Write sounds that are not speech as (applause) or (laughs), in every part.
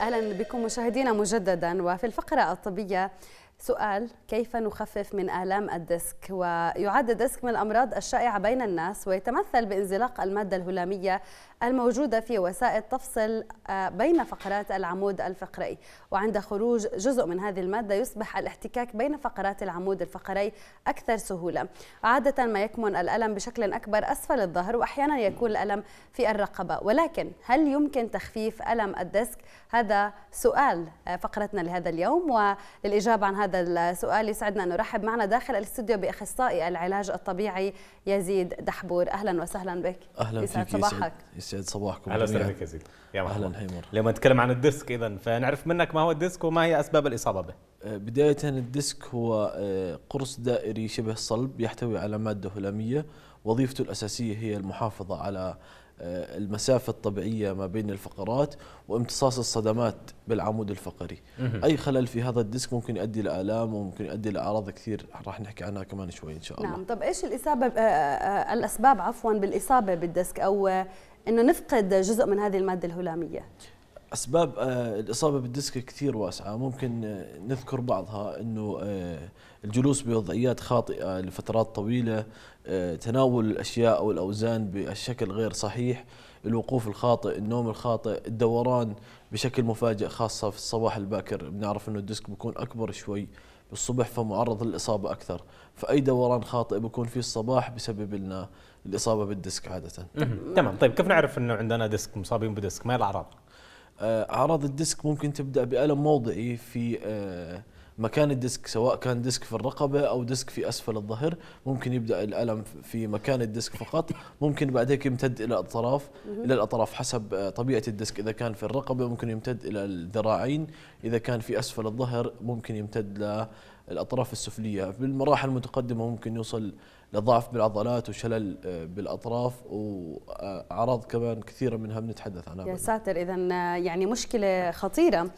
اهلا بكم مشاهدينا مجددا وفي الفقره الطبيه سؤال كيف نخفف من آلام الديسك ويعد الديسك من الأمراض الشائعة بين الناس ويتمثل بانزلاق المادة الهلامية الموجودة في وسائل تفصل آه، بين فقرات العمود الفقري وعند خروج جزء من هذه المادة يصبح الاحتكاك بين فقرات العمود الفقري أكثر سهولة عادة ما يكمن الألم بشكل أكبر أسفل الظهر وأحيانا يكون الألم في الرقبة ولكن هل يمكن تخفيف ألم الديسك؟ هذا سؤال آه، فقرتنا لهذا اليوم وللإجابة عن هذا هذا السؤال يسعدنا أن نرحب معنا داخل الاستوديو بأخصائي العلاج الطبيعي يزيد دحبور أهلا وسهلا بك أهلا يسعد فيك صباحك يسعد صباحكم أهلا وسهلا بك يزيد يا أهلا حيمر لما نتكلم عن الديسك إذا فنعرف منك ما هو الديسك وما هي أسباب الإصابة به أه، بداية الديسك هو أه، قرص دائري شبه صلب يحتوي على مادة هلامية وظيفته الأساسية هي المحافظة على آه، المسافة الطبيعية ما بين الفقرات وامتصاص الصدمات بالعمود الفقري أي خلل في هذا الديسك ممكن يؤدي لآلام وممكن يؤدي لأعراض كثير راح نحكي عنها كمان شوي إن شاء الله نعم طب إيش الإصابة آه، آه، الأسباب عفوا بالإصابة بالديسك أو أنه نفقد جزء من هذه المادة الهلامية اسباب آه، الاصابه بالديسك كثير واسعه ممكن آه، نذكر بعضها انه آه، الجلوس بوضعيات خاطئه لفترات طويله تناول الاشياء او الاوزان بالشكل غير صحيح الوقوف الخاطئ النوم الخاطئ الدوران بشكل مفاجئ خاصه في الصباح الباكر بنعرف انه الديسك بيكون اكبر شوي بالصبح فمعرض للاصابه اكثر فاي دوران خاطئ بيكون فيه الصباح بسبب لنا الاصابه بالديسك عاده تمام طيب كيف نعرف انه عندنا ديسك مصابين بديسك ما هي الاعراض آه، اعراض الديسك ممكن تبدا بالم موضعي في آه، مكان الديسك سواء كان ديسك في الرقبة أو ديسك في أسفل الظهر ممكن يبدأ الألم في مكان الديسك فقط ممكن بعد هيك يمتد إلى الأطراف إلى الأطراف حسب آه، طبيعة الديسك إذا كان في الرقبة ممكن يمتد إلى الذراعين إذا كان في أسفل الظهر ممكن يمتد للأطراف السفلية بالمراحل المتقدمة ممكن يوصل لضعف بالعضلات وشلل آه، بالاطراف واعراض آه، كمان كثيره منها بنتحدث عنها يا ساتر اذا يعني مشكله خطيره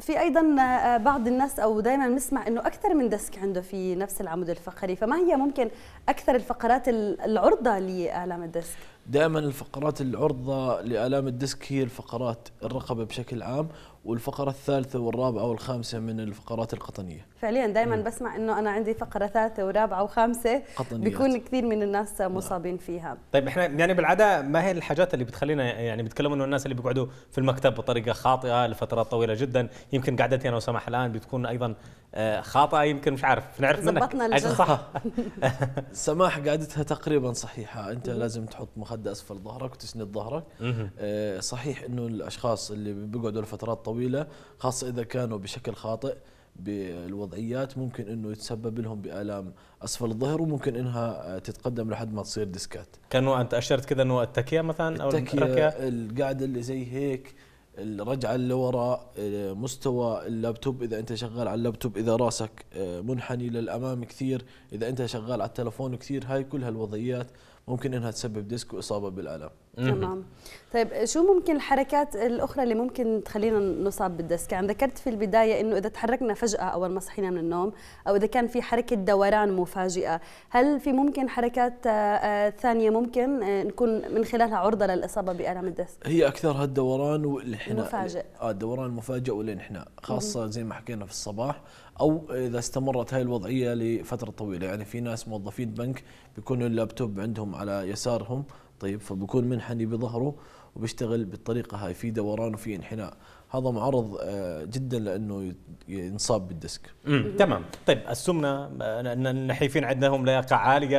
في ايضا آه، بعض الناس او دائما بنسمع انه اكثر من ديسك عنده في نفس العمود الفقري فما هي ممكن اكثر الفقرات العرضه لالام الديسك دائما الفقرات العرضه لالام الديسك هي الفقرات الرقبه بشكل عام والفقرة الثالثة والرابعة والخامسة من الفقرات القطنية فعليا دائما بسمع انه انا عندي فقرة ثالثة ورابعة وخامسة قطنيات. بيكون كثير من الناس نعم. مصابين فيها طيب احنا يعني بالعادة ما هي الحاجات اللي بتخلينا يعني بيتكلموا انه الناس اللي بيقعدوا في المكتب بطريقة خاطئة لفترات طويلة جدا يمكن قعدتي انا وسمح الان بتكون ايضا آه، خاطئه يمكن مش عارف نعرف منك ضبطنا صح (laughs) سماح قعدتها تقريبا صحيحه انت لازم تحط مخده اسفل ظهرك وتسند ظهرك آه، صحيح انه الاشخاص اللي بيقعدوا لفترات طويله خاصه اذا كانوا بشكل خاطئ بالوضعيات ممكن انه يتسبب لهم بالام اسفل الظهر وممكن انها آه، تتقدم لحد ما تصير ديسكات كانوا انت اشرت كذا انه التكيه مثلا او التكيه الركيه القاعده اللي زي هيك الرجعه لورا آه، مستوى اللابتوب اذا انت شغال على اللابتوب اذا راسك آه، منحني للامام كثير اذا انت شغال على التلفون كثير هاي كل هالوضعيات ممكن انها تسبب ديسك واصابه بالالم تمام طيب شو ممكن الحركات الاخرى اللي ممكن تخلينا نصاب بالديسك يعني ذكرت في البدايه انه اذا تحركنا فجاه اول ما صحينا من النوم او اذا كان في حركه دوران مفاجئه هل في ممكن حركات آه، آه، ثانيه ممكن آه، نكون من خلالها عرضه للاصابه بالم الديسك هي اكثرها الدوران والانحناء المفاجئ اه الدوران المفاجئ والانحناء خاصه زي ما حكينا في الصباح او اذا استمرت هاي الوضعيه لفتره طويله يعني في ناس موظفين بنك بيكون اللابتوب عندهم على يسارهم طيب فبكون منحني بظهره وبيشتغل بالطريقه هاي في دوران وفي انحناء هذا معرض آه، جدا لانه ينصاب بالديسك تمام طيب السمنه النحيفين عندنا لهم لياقه عاليه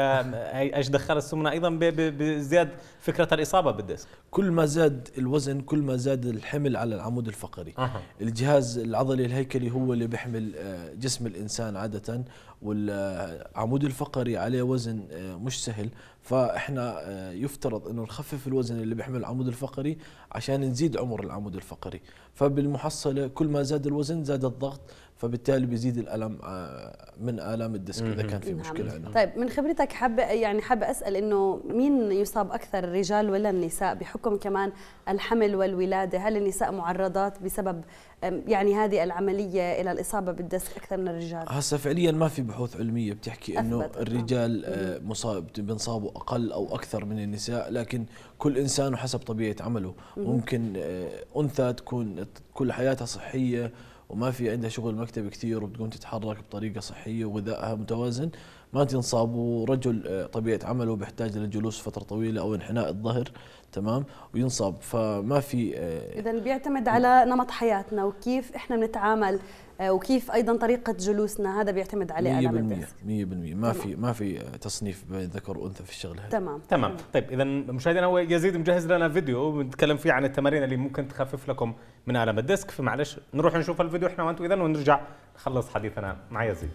ايش دخل السمنه ايضا بزياد فكره الاصابه بالديسك كل ما زاد الوزن كل ما زاد الحمل على العمود الفقري أه. الجهاز العضلي الهيكلي هو اللي بيحمل آه، جسم الانسان عاده والعمود الفقري عليه وزن آه، مش سهل فاحنا يفترض انه نخفف الوزن اللي بيحمل العمود الفقري عشان نزيد عمر العمود الفقري فبالمحصلة كل ما زاد الوزن زاد الضغط فبالتالي بيزيد الالم آه، من الام الديسك اذا كان في نعم. مشكله نعم. طيب من خبرتك حابه يعني حابه اسال انه مين يصاب اكثر الرجال ولا النساء بحكم كمان الحمل والولاده هل النساء معرضات بسبب يعني هذه العمليه الى الاصابه بالديسك اكثر من الرجال هسه فعليا ما في بحوث علميه بتحكي انه الرجال آه، مصاب بنصابوا اقل او اكثر من النساء لكن كل انسان وحسب طبيعه عمله ممكن آه، انثى تكون كل حياتها صحيه وما في عندها شغل مكتب كثير وبتقوم تتحرك بطريقه صحيه وغذائها متوازن ما تنصاب ورجل آه، طبيعه عمله بيحتاج للجلوس فتره طويله او انحناء الظهر تمام وينصاب فما في آه، اذا بيعتمد على نمط حياتنا وكيف احنا بنتعامل آه، وكيف ايضا طريقه جلوسنا هذا بيعتمد عليه 100% 100% ما في ما في تصنيف بين ذكر وانثى في الشغل هذا تمام تمام طيب اذا مشاهدينا هو يزيد مجهز لنا فيديو بنتكلم فيه عن التمارين اللي ممكن تخفف لكم من الم الديسك فمعلش نروح نشوف الفيديو احنا وانتم اذا ونرجع نخلص حديثنا مع يزيد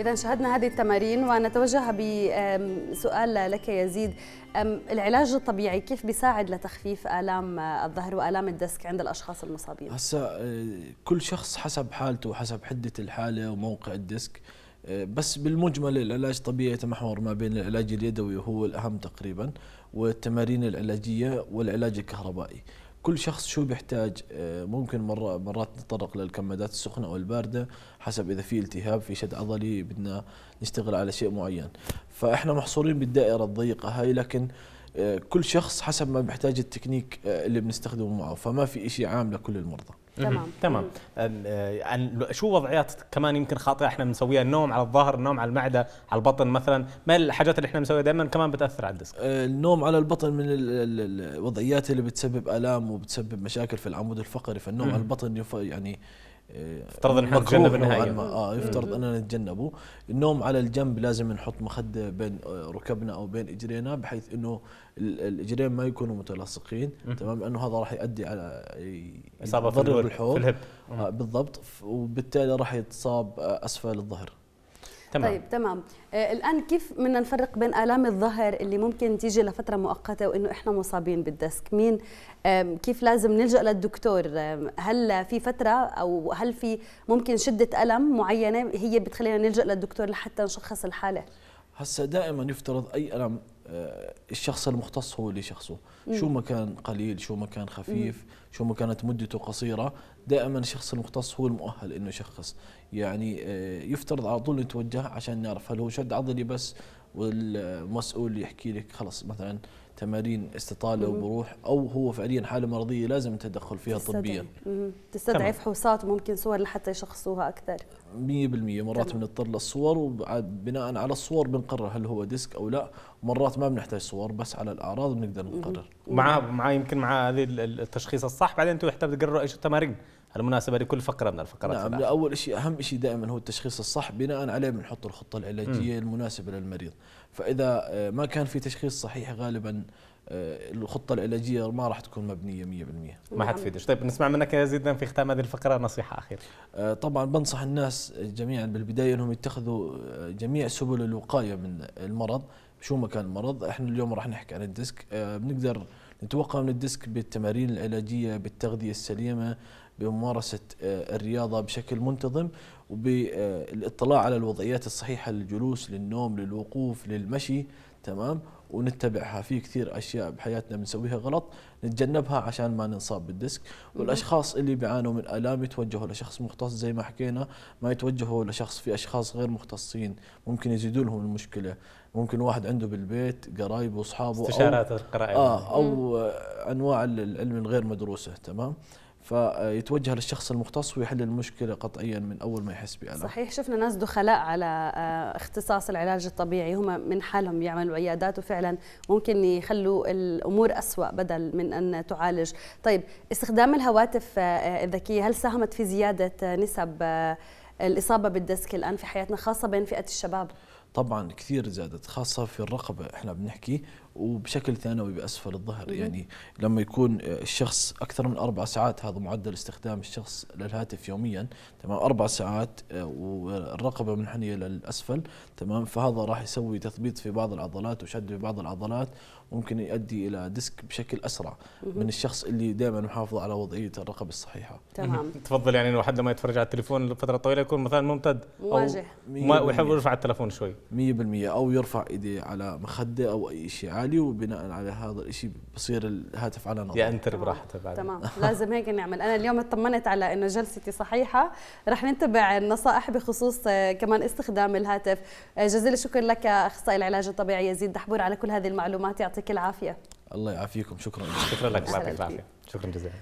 إذا شاهدنا هذه التمارين ونتوجه بسؤال لك يزيد العلاج الطبيعي كيف بيساعد لتخفيف آلام الظهر وآلام الدسك عند الأشخاص المصابين؟ هسا آه، كل شخص حسب حالته وحسب حدة الحالة وموقع الدسك آه، بس بالمجمل العلاج الطبيعي يتمحور ما بين العلاج اليدوي هو الأهم تقريبا والتمارين العلاجية والعلاج الكهربائي كل شخص شو بيحتاج آه، ممكن مرة مرات نتطرق للكمادات السخنة أو الباردة حسب إذا في التهاب في شد عضلي بدنا نشتغل على شيء معين فإحنا محصورين بالدائرة الضيقة هاي لكن آه، كل شخص حسب ما بيحتاج التكنيك آه، اللي بنستخدمه معه فما في شيء عام لكل المرضى تمام تمام آه، شو وضعيات كمان يمكن خاطئه احنا بنسويها النوم على الظهر النوم على المعده على البطن مثلا ما الحاجات اللي احنا بنسويها دائما كمان بتاثر على الديسك النوم على البطن من الوضعيات اللي بتسبب الام وبتسبب مشاكل في العمود الفقري فالنوم على البطن يعني يفترض ان احنا نتجنب النهائي اه يفترض اننا نتجنبه النوم على الجنب لازم نحط مخده بين آه، ركبنا او بين اجرينا بحيث انه الاجرين ما يكونوا متلاصقين تمام لانه هذا راح يؤدي على آه، اصابه في الحوض الهب آه بالضبط وبالتالي راح يتصاب آه، اسفل الظهر تمام. طيب تمام آه الان كيف بدنا نفرق بين الام الظهر اللي ممكن تيجي لفتره مؤقته وانه احنا مصابين بالدسك مين كيف لازم نلجا للدكتور هل في فتره او هل في ممكن شده الم معينه هي بتخلينا نلجا للدكتور لحتى نشخص الحاله هسه دائما يفترض اي الم آه، الشخص المختص هو اللي شخصه شو ما كان قليل شو ما كان خفيف شو ما كانت مدته قصيرة دائما الشخص المختص هو المؤهل انه يشخص يعني آه، يفترض على طول نتوجه عشان نعرف هل هو شد عضلي بس والمسؤول يحكي لك خلص مثلا تمارين استطاله وبروح او هو فعليا حاله مرضيه لازم تدخل فيها تستدعي. طبيا تستدعي فحوصات ممكن صور لحتى يشخصوها اكثر 100% مرات بنضطر للصور وبعد بناء على الصور بنقرر هل هو ديسك او لا مرات ما بنحتاج صور بس على الاعراض بنقدر نقرر مع مع يمكن مع هذه التشخيص الصح بعدين انتم تحتاجوا تقرروا ايش التمارين المناسبه لكل فقره من الفقرات نعم اول شيء اهم شيء دائما هو التشخيص الصح بناء عليه بنحط الخطه العلاجيه م. المناسبه للمريض فاذا آه، ما كان في تشخيص صحيح غالبا آه، الخطه العلاجيه ما راح تكون مبنيه 100% ما حتفيدش نعم. طيب نسمع منك يا زيد في ختام هذه الفقره نصيحه اخيره آه، طبعا بنصح الناس جميعا بالبدايه انهم يتخذوا جميع سبل الوقايه من المرض شو ما كان المرض احنا اليوم راح نحكي عن الديسك بنقدر نتوقع من الديسك بالتمارين العلاجيه بالتغذيه السليمه بممارسة آه، الرياضة بشكل منتظم وبالاطلاع على الوضعيات الصحيحة للجلوس للنوم للوقوف للمشي تمام ونتبعها في كثير اشياء بحياتنا بنسويها غلط نتجنبها عشان ما ننصاب بالديسك والاشخاص اللي بيعانوا من الام يتوجهوا لشخص مختص زي ما حكينا ما يتوجهوا لشخص في اشخاص غير مختصين ممكن يزيدوا لهم المشكله ممكن واحد عنده بالبيت قرايبه واصحابه استشارات القرايب اه او انواع العلم الغير مدروسه تمام فيتوجه للشخص المختص ويحل المشكله قطعيا من اول ما يحس بالم صحيح شفنا ناس دخلاء على آه، اختصاص العلاج الطبيعي هم من حالهم يعملوا عيادات وفعلا ممكن يخلوا الامور اسوا بدل من ان تعالج طيب استخدام الهواتف آه، آه، الذكيه هل ساهمت في زياده نسب الاصابه بالديسك الان في حياتنا خاصه بين فئه الشباب طبعا كثير زادت خاصة في الرقبة احنا بنحكي وبشكل ثانوي باسفل الظهر يعني لما يكون الشخص اكثر من اربع ساعات هذا معدل استخدام الشخص للهاتف يوميا تمام اربع ساعات آه، والرقبه منحنيه للاسفل تمام فهذا راح يسوي تثبيط في بعض العضلات وشد في بعض العضلات ممكن يؤدي الى ديسك بشكل اسرع من الشخص اللي دائما محافظ على وضعيه الرقبه الصحيحه تمام تفضل يعني الواحد لما يتفرج على التليفون لفتره طويله يكون مثلا ممتد مواجه ويحب يرفع التليفون شوي 100% او يرفع ايديه على مخده او اي شيء عالي وبناء على هذا الشيء بصير الهاتف على نظر انتر براحته بعد تمام (laughs) لازم هيك نعمل انا اليوم اطمنت على انه جلستي صحيحه رح نتبع النصائح بخصوص آه، كمان استخدام الهاتف آه، جزيل الشكر لك اخصائي العلاج الطبيعي يزيد دحبور على كل هذه المعلومات يعطيك العافيه الله يعافيكم شكرا شكرا لك يعطيك العافيه شكرا جزيلا